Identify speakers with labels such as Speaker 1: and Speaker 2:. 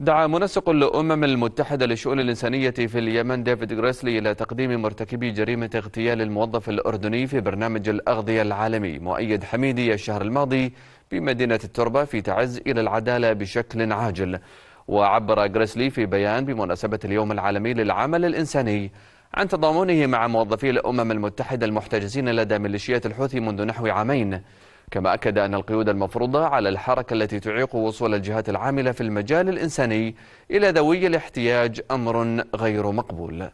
Speaker 1: دعا منسق الأمم المتحدة للشؤون الإنسانية في اليمن ديفيد غريسلي إلى تقديم مرتكبي جريمة اغتيال الموظف الأردني في برنامج الأغذية العالمي مؤيد حميدي الشهر الماضي بمدينة التربة في تعز إلى العدالة بشكل عاجل وعبر غريسلي في بيان بمناسبة اليوم العالمي للعمل الإنساني عن تضامنه مع موظفي الأمم المتحدة المحتجزين لدى ميليشيات الحوثي منذ نحو عامين كما أكد أن القيود المفروضة على الحركة التي تعيق وصول الجهات العاملة في المجال الإنساني إلى ذوي الاحتياج أمر غير مقبول